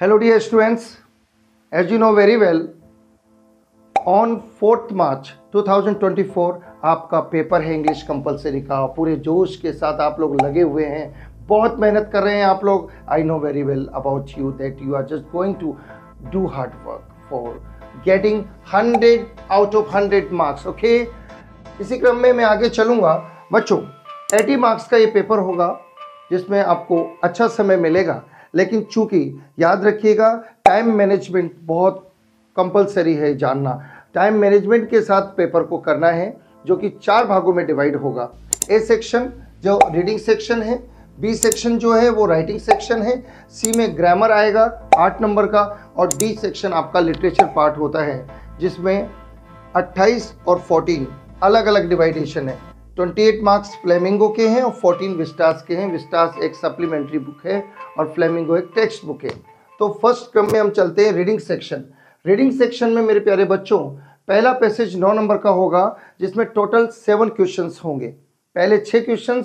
hello the students as you know very well on fourth March 2024 आपका paper है English compulsory का पूरे जोश के साथ आप लोग लगे हुए हैं बहुत मेहनत कर रहे हैं आप लोग I know very well about you that you are just going to do hard work for getting hundred out of hundred marks okay इसी क्रम में मैं आगे चलूँगा बच्चों 80 मार्क्स का ये पेपर होगा जिसमें आपको अच्छा समय मिलेगा लेकिन चूंकि याद रखिएगा टाइम मैनेजमेंट बहुत कंपलसरी है जानना टाइम मैनेजमेंट के साथ पेपर को करना है जो कि चार भागों में डिवाइड होगा ए सेक्शन जो रीडिंग सेक्शन है बी सेक्शन जो है वो राइटिंग सेक्शन है सी में ग्रामर आएगा आठ नंबर का और डी सेक्शन आपका लिटरेचर पार्ट होता है जिसमें 28 और 14 अलग अलग डिवाइडेशन है 28 मार्क्स फ्लेमिंगो के हैं और 14 विस्टास के हैं विस्टास एक सप्लीमेंट्री बुक है और फ्लेमिंगो एक टेक्स्ट बुक है तो फर्स्ट क्रम में हम चलते हैं रीडिंग सेक्शन रीडिंग सेक्शन में मेरे प्यारे बच्चों पहला पैसेज नौ नंबर का होगा जिसमें टोटल सेवन क्वेश्चन होंगे पहले छः क्वेश्चन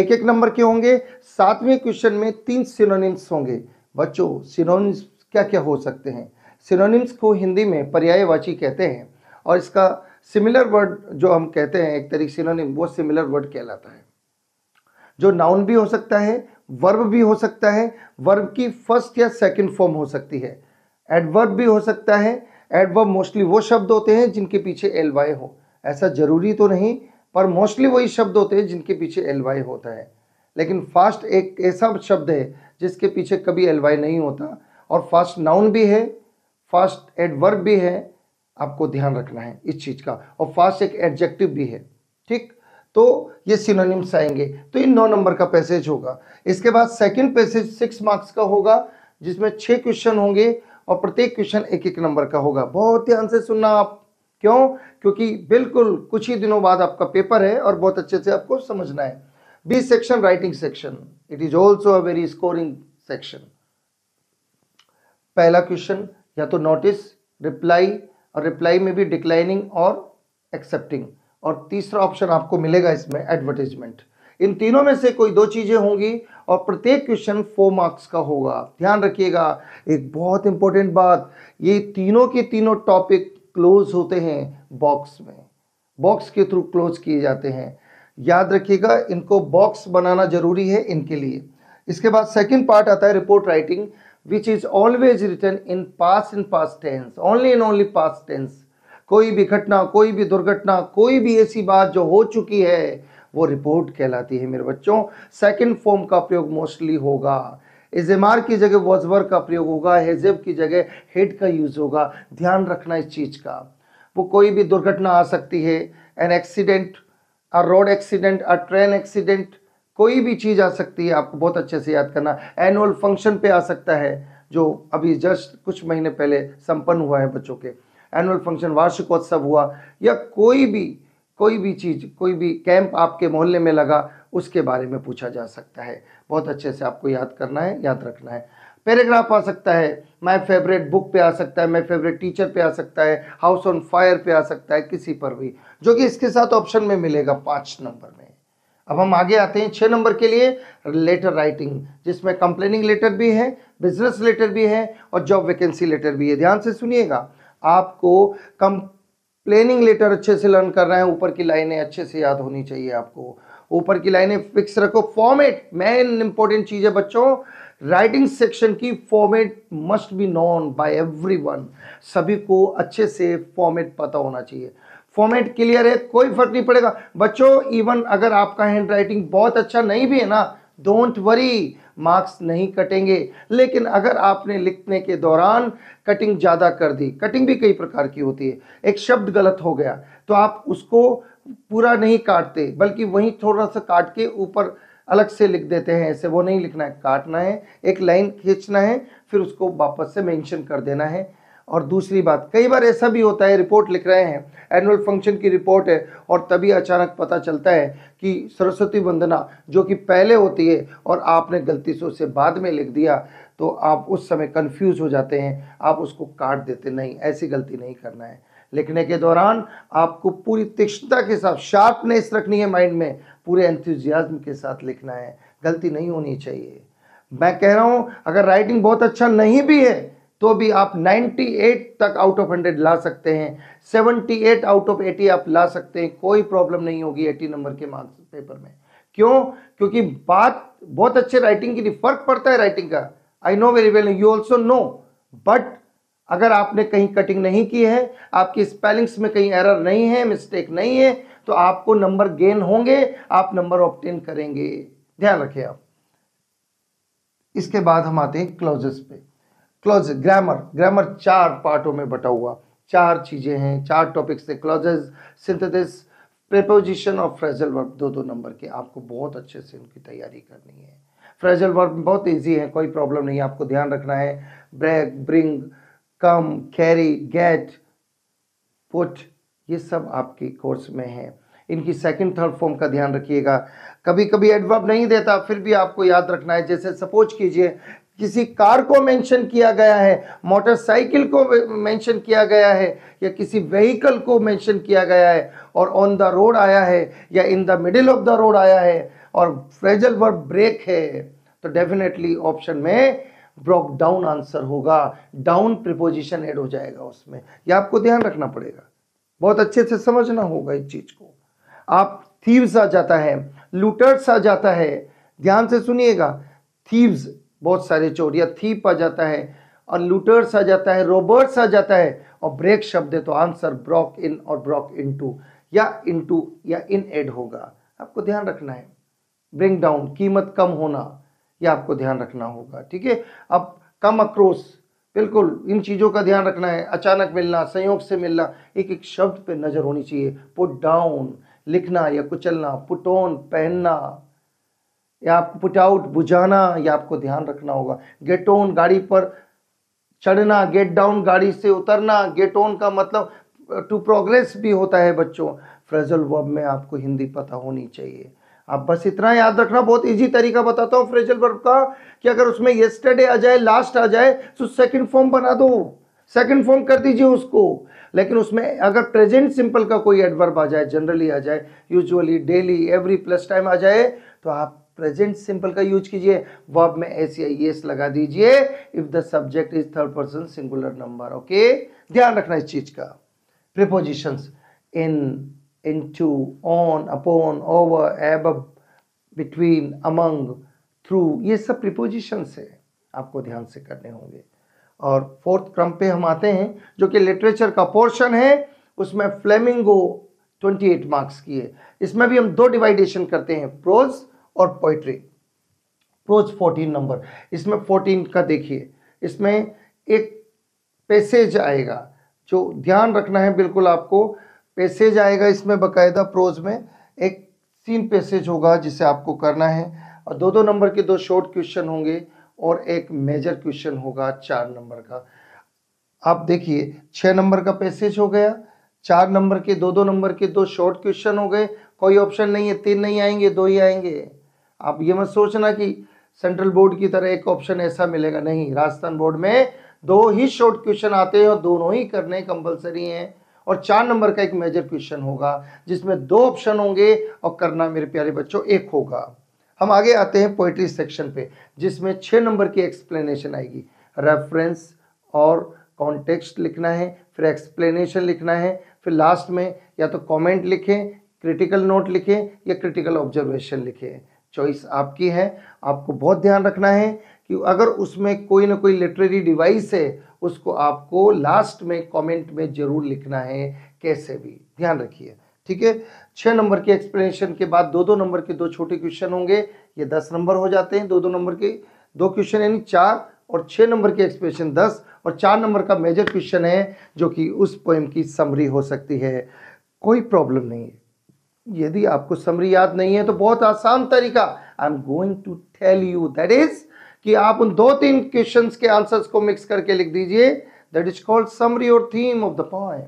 एक एक नंबर के होंगे सातवें क्वेश्चन में तीन सिनोनिम्स होंगे बच्चों सिनोनिम्स क्या क्या हो सकते हैं सिनोनिम्स को हिंदी में पर्यायवाची कहते हैं और इसका सिमिलर वर्ड जो हम कहते हैं एक तरीके से इन्होंने वो सिमिलर वर्ड कहलाता है जो नाउन भी हो सकता है वर्ब भी हो सकता है वर्ब की फर्स्ट या सेकंड फॉर्म हो सकती है एडवर्ब भी हो सकता है एडवर्ब मोस्टली वो शब्द होते हैं जिनके पीछे एल वाई हो ऐसा जरूरी तो नहीं पर मोस्टली वही शब्द होते हैं जिनके पीछे एल वाई होता है लेकिन फास्ट एक ऐसा शब्द है जिसके पीछे कभी एल वाई नहीं होता और फास्ट नाउन भी है फास्ट एडवर्ब भी है आपको ध्यान रखना है इस चीज़ का और फास्ट एक एडजेक्टिव भी है ठीक तो ये सिनोनिम्स आएंगे तो ये नौ नंबर का पैसेज होगा इसके बाद सेकंड पैसेज सिक्स मार्क्स का होगा जिसमें छह क्वेश्चन होंगे और प्रत्येक क्वेश्चन एक एक नंबर का होगा बहुत ध्यान से सुनना आप क्यों क्योंकि बिल्कुल कुछ ही दिनों बाद आपका पेपर है और बहुत अच्छे से आपको समझना है B section writing section it is also a very scoring section पहला क्वेश्चन या तो नोटिस रिप्लाई और रिप्लाई में भी डिक्लाइनिंग और एक्सेप्टिंग और तीसरा ऑप्शन आपको मिलेगा इसमें एडवर्टीजमेंट इन तीनों में से कोई दो चीज़ें होंगी और प्रत्येक क्वेश्चन फोर मार्क्स का होगा ध्यान रखिएगा एक बहुत इंपॉर्टेंट बात ये तीनों के तीनों टॉपिक क्लोज होते हैं बॉक्स में बॉक्स के थ्रू क्लोज किए जाते हैं याद रखिएगा इनको बॉक्स बनाना जरूरी है इनके लिए इसके बाद सेकंड पार्ट आता है report writing which is always written in past and past tense only and only past tense कोई भी घटना कोई भी दुर्घटना कोई भी ऐसी बात जो हो चुकी है वो रिपोर्ट कहलाती है मेरे बच्चों सेकंड फॉर्म का प्रयोग मोस्टली होगा इजेमार की जगह वॉजवर का प्रयोग होगा हेजेब की जगह हेड का यूज़ होगा ध्यान रखना इस चीज़ का वो कोई भी दुर्घटना आ सकती है an accident a road accident a train accident कोई भी चीज़ आ सकती है आपको बहुत अच्छे से याद करना एनुअल फंक्शन पे आ सकता है जो अभी जस्ट कुछ महीने पहले संपन्न हुआ है बच्चों के एनुअल फंक्शन वार्षिकोत्सव हुआ या कोई भी कोई भी चीज़ कोई भी कैंप आपके मोहल्ले में लगा उसके बारे में पूछा जा सकता है बहुत अच्छे से आपको याद करना है याद रखना है पैराग्राफ आ सकता है माय फेवरेट बुक पे आ सकता है माय फेवरेट टीचर पे आ सकता है हाउस ऑन फायर पे आ सकता है किसी पर भी जो कि इसके साथ ऑप्शन में मिलेगा पाँच नंबर में अब हम आगे आते हैं छः नंबर के लिए लेटर राइटिंग जिसमें कंप्लेनिंग लेटर भी है बिजनेस लेटर भी है और जॉब वैकेंसी लेटर भी है ध्यान से सुनिएगा आपको कंप्लेनिंग लेटर अच्छे से लर्न कर रहे है ऊपर की लाइनें अच्छे से याद होनी चाहिए आपको ऊपर की लाइनें फिक्स रखो फॉर्मेट मेन इंपॉर्टेंट चीज़ है बच्चों राइटिंग सेक्शन की format must be known by everyone सभी को अच्छे से फॉर्मेट पता होना चाहिए फॉर्मेट क्लियर है कोई फर्क नहीं पड़ेगा बच्चों इवन अगर आपका हैंड राइटिंग बहुत अच्छा नहीं भी है ना डोंट वरी मार्क्स नहीं कटेंगे लेकिन अगर आपने लिखने के दौरान कटिंग ज़्यादा कर दी कटिंग भी कई प्रकार की होती है एक शब्द गलत हो गया तो आप उसको पूरा नहीं काटते बल्कि वहीं थोड़ा सा काट के ऊपर अलग से लिख देते हैं ऐसे वो नहीं लिखना है काटना है एक लाइन खींचना है फिर उसको वापस से मेंशन कर देना है और दूसरी बात कई बार ऐसा भी होता है रिपोर्ट लिख रहे हैं एनुअल फंक्शन की रिपोर्ट है और तभी अचानक पता चलता है कि सरस्वती वंदना जो कि पहले होती है और आपने गलती से उसे बाद में लिख दिया तो आप उस समय कंफ्यूज हो जाते हैं आप उसको काट देते नहीं ऐसी गलती नहीं करना है लिखने के दौरान आपको पूरी तीक्ष्णता के साथ शार्पनेस रखनी है माइंड में पूरे एंथुजियाज्म के साथ लिखना है गलती नहीं होनी चाहिए मैं कह रहा हूँ अगर राइटिंग बहुत अच्छा नहीं भी है तो भी आप 98 तक आउट ऑफ 100 ला सकते हैं 78 आउट ऑफ 80 आप ला सकते हैं कोई प्रॉब्लम नहीं होगी 80 नंबर के मार्क्स पेपर में क्यों क्योंकि बात बहुत अच्छे राइटिंग की फर्क पड़ता है राइटिंग का I know very well you also know but अगर आपने कहीं कटिंग नहीं की है आपकी स्पेलिंग्स में कहीं एरर नहीं है मिस्टेक नहीं है तो आपको नंबर गेन होंगे आप नंबर ऑप्टेन करेंगे ध्यान रखें आप इसके बाद हम आते हैं क्लोजेस पे क्लॉज ग्रामर ग्रामर चार पार्टों में बटा हुआ चार चीज़ें हैं चार टॉपिक्स थे क्लॉजेज सिंथेसिस प्रेपोजिशन और फ्रेजल वर्ब दो दो नंबर के आपको बहुत अच्छे से उनकी तैयारी करनी है फ्रेजल वर्ब बहुत ईजी है कोई प्रॉब्लम नहीं आपको ध्यान रखना है break bring come carry get put ये सब आपके कोर्स में है इनकी सेकंड थर्ड फॉर्म का ध्यान रखिएगा कभी कभी एडवर्ब नहीं देता फिर भी आपको याद रखना है जैसे सपोज कीजिए किसी कार को मेंशन किया गया है मोटरसाइकिल को मेंशन किया गया है या किसी व्हीकल को मेंशन किया गया है और ऑन द रोड आया है या in the middle of the road आया है और फ्रेजल वर्ब ब्रेक है तो डेफिनेटली ऑप्शन में ब्रॉक डाउन आंसर होगा डाउन प्रिपोजिशन एड हो जाएगा उसमें यह आपको ध्यान रखना पड़ेगा बहुत अच्छे से समझना होगा इस चीज़ को आप थीव्स आ जाता है लूटर्स आ जाता है ध्यान से सुनिएगा थीव्स बहुत सारे चोर या थीप आ जाता है और लूटर्स आ जाता है रोबर्ट्स आ जाता है और ब्रेक शब्द है तो आंसर ब्रॉक इन और ब्रॉक इन टू या इन टू या इन एड होगा आपको ध्यान रखना है ब्रिंग डाउन कीमत कम होना यह आपको ध्यान रखना होगा ठीक है अब कम अक्रोस बिल्कुल इन चीज़ों का ध्यान रखना है अचानक मिलना संयोग से मिलना एक एक शब्द पे नज़र होनी चाहिए पुट डाउन लिखना या कुचलना पुट ऑन पहनना या आपको पुट आउट बुझाना या आपको ध्यान रखना होगा गेट ऑन गाड़ी पर चढ़ना गेट डाउन गाड़ी से उतरना गेट ऑन का मतलब टू प्रोग्रेस भी होता है बच्चों फ्रेजल वर्ब में आपको हिंदी पता होनी चाहिए आप बस इतना याद रखना बहुत इजी तरीका बताता हूँ फ्रेजल वर्ब का कि अगर उसमें येस्टरडे आ जाए लास्ट आ जाए तो सेकंड फॉर्म बना दो सेकंड फॉर्म कर दीजिए उसको लेकिन उसमें अगर प्रेजेंट सिंपल का कोई एडवर्ब आ जाए जनरली आ जाए usually daily every plus time आ जाए तो आप प्रेजेंट सिंपल का यूज कीजिए वर्ब में एस या एस लगा दीजिए if the subject is third person singular number okay ध्यान रखना इस चीज का preposition in into on upon over above between among through ये सब प्रिपोजिशन है आपको ध्यान से करने होंगे और फोर्थ क्रम पे हम आते हैं जो कि लिटरेचर का पोर्शन है उसमें फ्लेमिंगो 28 मार्क्स की है इसमें भी हम दो डिवाइडेशन करते हैं प्रोज और पोइट्री प्रोज फोर्टीन नंबर इसमें फोर्टीन का देखिए इसमें एक पैसेज आएगा जो ध्यान रखना है बिल्कुल आपको पैसेज आएगा इसमें बकायदा प्रोज में एक तीन पैसेज होगा जिसे आपको करना है और दो दो नंबर के दो शॉर्ट क्वेश्चन होंगे और एक मेजर क्वेश्चन होगा चार नंबर का आप देखिए छः नंबर का पैसेज हो गया चार नंबर के दो दो नंबर के दो शॉर्ट क्वेश्चन हो गए कोई ऑप्शन नहीं है तीन नहीं आएंगे दो ही आएंगे आप ये मत सोचना कि सेंट्रल बोर्ड की तरह एक ऑप्शन ऐसा मिलेगा नहीं राजस्थान बोर्ड में दो ही शॉर्ट क्वेश्चन आते हैं और दोनों ही करने कंपलसरी हैं और चार नंबर का एक मेजर क्वेश्चन होगा जिसमें दो ऑप्शन होंगे और करना मेरे प्यारे बच्चों एक होगा हम आगे आते हैं पोइट्री सेक्शन पे जिसमें छः नंबर की एक्सप्लेनेशन आएगी रेफरेंस और कॉन्टेक्स्ट लिखना है फिर एक्सप्लेनेशन लिखना है फिर लास्ट में या तो कमेंट लिखें क्रिटिकल नोट लिखें या क्रिटिकल ऑब्जर्वेशन लिखें चॉइस आपकी है आपको बहुत ध्यान रखना है कि अगर उसमें कोई ना कोई लिटरेरी डिवाइस है उसको आपको लास्ट में कमेंट में ज़रूर लिखना है कैसे भी ध्यान रखिए ठीक है छः नंबर के एक्सप्लेनेशन के बाद दो दो नंबर के दो छोटे क्वेश्चन होंगे ये दस नंबर हो जाते हैं दो दो नंबर के दो क्वेश्चन यानी चार और छः नंबर के एक्सप्रेशन दस और चार नंबर का मेजर क्वेश्चन है जो कि उस पोएम की समरी हो सकती है कोई प्रॉब्लम नहीं है यदि आपको समरी याद नहीं है तो बहुत आसान तरीका I am going to tell you that is कि आप उन दो तीन क्वेश्चन के आंसर्स को मिक्स करके लिख दीजिए दैट इज कॉल्ड समरी और थीम ऑफ द पॉइम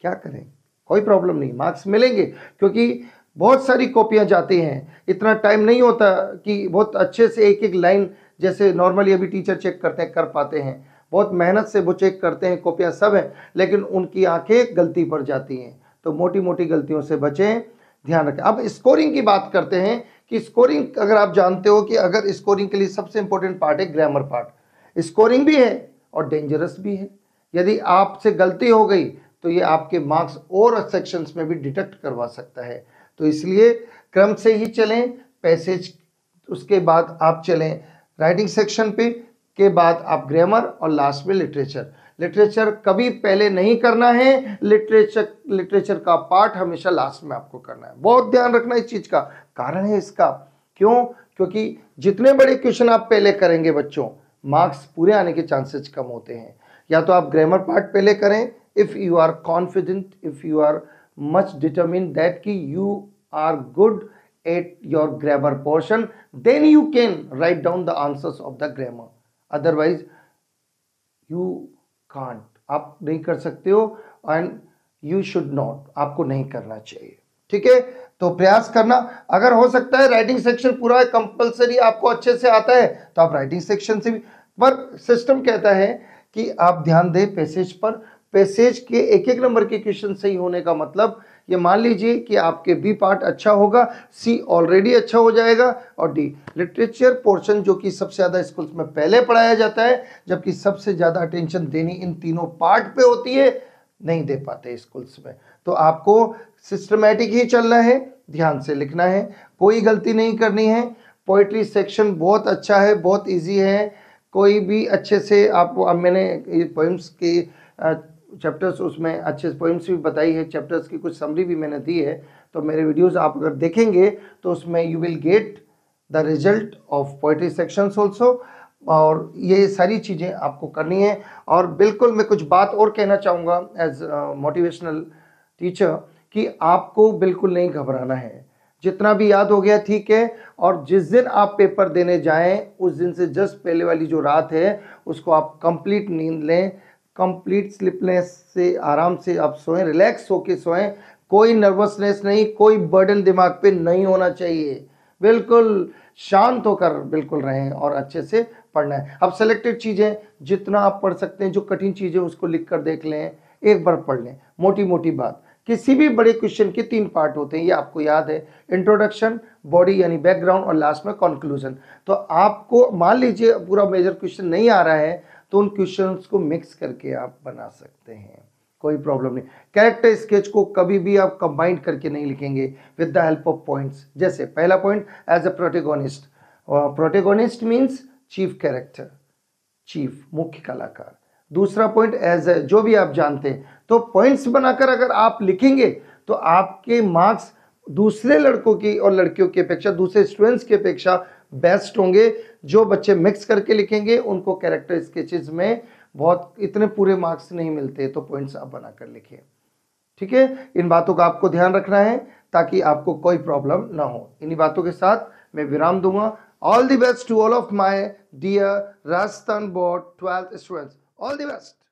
क्या करें कोई प्रॉब्लम नहीं मार्क्स मिलेंगे क्योंकि बहुत सारी कॉपियाँ जाती हैं इतना टाइम नहीं होता कि बहुत अच्छे से एक एक लाइन जैसे नॉर्मली अभी टीचर चेक करते हैं कर पाते हैं बहुत मेहनत से वो चेक करते हैं कॉपियाँ सब हैं लेकिन उनकी आंखें गलती पर जाती हैं तो मोटी मोटी गलतियों से बचें ध्यान रखें अब स्कोरिंग की बात करते हैं कि स्कोरिंग अगर आप जानते हो कि अगर स्कोरिंग के लिए सबसे इंपॉर्टेंट पार्ट है ग्रामर पार्ट स्कोरिंग भी है और डेंजरस भी है यदि आपसे गलती हो गई तो ये आपके मार्क्स और सेक्शंस में भी डिटेक्ट करवा सकता है तो इसलिए क्रम से ही चलें पैसेज उसके बाद आप चलें राइटिंग सेक्शन पे के बाद आप ग्रामर और लास्ट में लिटरेचर लिटरेचर कभी पहले नहीं करना है लिटरेचर लिटरेचर का पार्ट हमेशा लास्ट में आपको करना है बहुत ध्यान रखना इस चीज़ का कारण है इसका क्यों क्योंकि जितने बड़े क्वेश्चन आप पहले करेंगे बच्चों मार्क्स पूरे आने के चांसेस कम होते हैं या तो आप ग्रामर पार्ट पहले करें if you are confident if you are much determine that की you are good at your grammar portion then you can write down the answers of the grammar otherwise you can't आप नहीं कर सकते हो and you should not आपको नहीं करना चाहिए ठीक है तो प्रयास करना अगर हो सकता है राइटिंग सेक्शन पूरा है कंपलसरी आपको अच्छे से आता है तो आप राइटिंग सेक्शन से भी पर सिस्टम कहता है कि आप ध्यान दें पैसेज पर पैसेज के एक एक नंबर के क्वेश्चन सही होने का मतलब ये मान लीजिए कि आपके बी पार्ट अच्छा होगा सी ऑलरेडी अच्छा हो जाएगा और डी लिटरेचर पोर्शन जो कि सबसे ज़्यादा स्कूल्स में पहले पढ़ाया जाता है जबकि सबसे ज़्यादा अटेंशन देनी इन तीनों पार्ट पे होती है नहीं दे पाते स्कूल्स में तो आपको सिस्टमेटिक ही चलना है ध्यान से लिखना है कोई गलती नहीं करनी है पोइट्री सेक्शन बहुत अच्छा है बहुत ईजी है कोई भी अच्छे से आप मैंने पोइम्स के चैप्टर्स उसमें अच्छे पोइम्स भी बताई है चैप्टर्स की कुछ समरी भी मैंने दी है तो मेरे वीडियोस आप अगर देखेंगे तो उसमें you will get the result of poetry sections also और ये सारी चीज़ें आपको करनी है और बिल्कुल मैं कुछ बात और कहना चाहूँगा एज मोटिवेशनल टीचर कि आपको बिल्कुल नहीं घबराना है जितना भी याद हो गया ठीक है और जिस दिन आप पेपर देने जाएं उस दिन से जस्ट पहले वाली जो रात है उसको आप कंप्लीट नींद लें कंप्लीट स्लिपनेस से आराम से आप सोएं रिलैक्स होके सोएं कोई नर्वसनेस नहीं कोई बर्डन दिमाग पे नहीं होना चाहिए बिल्कुल शांत होकर बिल्कुल रहें और अच्छे से पढ़ना है अब सेलेक्टेड चीज़ें जितना आप पढ़ सकते हैं जो कठिन चीज़ें उसको लिख कर देख लें एक बार पढ़ लें मोटी मोटी बात किसी भी बड़े क्वेश्चन के तीन पार्ट होते हैं ये आपको याद है इंट्रोडक्शन बॉडी यानी बैकग्राउंड और लास्ट में कॉन्क्लूजन तो आपको मान लीजिए पूरा मेजर क्वेश्चन नहीं आ रहा है तो उन क्वेश्चन को मिक्स करके आप बना सकते हैं कोई प्रॉब्लम नहीं कैरेक्टर स्केच को कभी भी आप कंबाइंड करके नहीं लिखेंगे with the help of points जैसे पहला point as a protagonist protagonist means chief character chief मुख्य कलाकार दूसरा पॉइंट एज जो भी आप जानते हैं तो पॉइंट्स बनाकर अगर आप लिखेंगे तो आपके मार्क्स दूसरे लड़कों की और लड़कियों की अपेक्षा दूसरे स्टूडेंट्स की अपेक्षा बेस्ट होंगे जो बच्चे मिक्स करके लिखेंगे उनको कैरेक्टर स्केचेस में बहुत इतने पूरे मार्क्स नहीं मिलते तो पॉइंट्स आप बनाकर लिखिए ठीक है इन बातों का आपको ध्यान रखना है ताकि आपको कोई प्रॉब्लम ना हो इन्हीं बातों के साथ मैं विराम दूंगा all the best to all of my dear Rajasthan board twelfth students all the best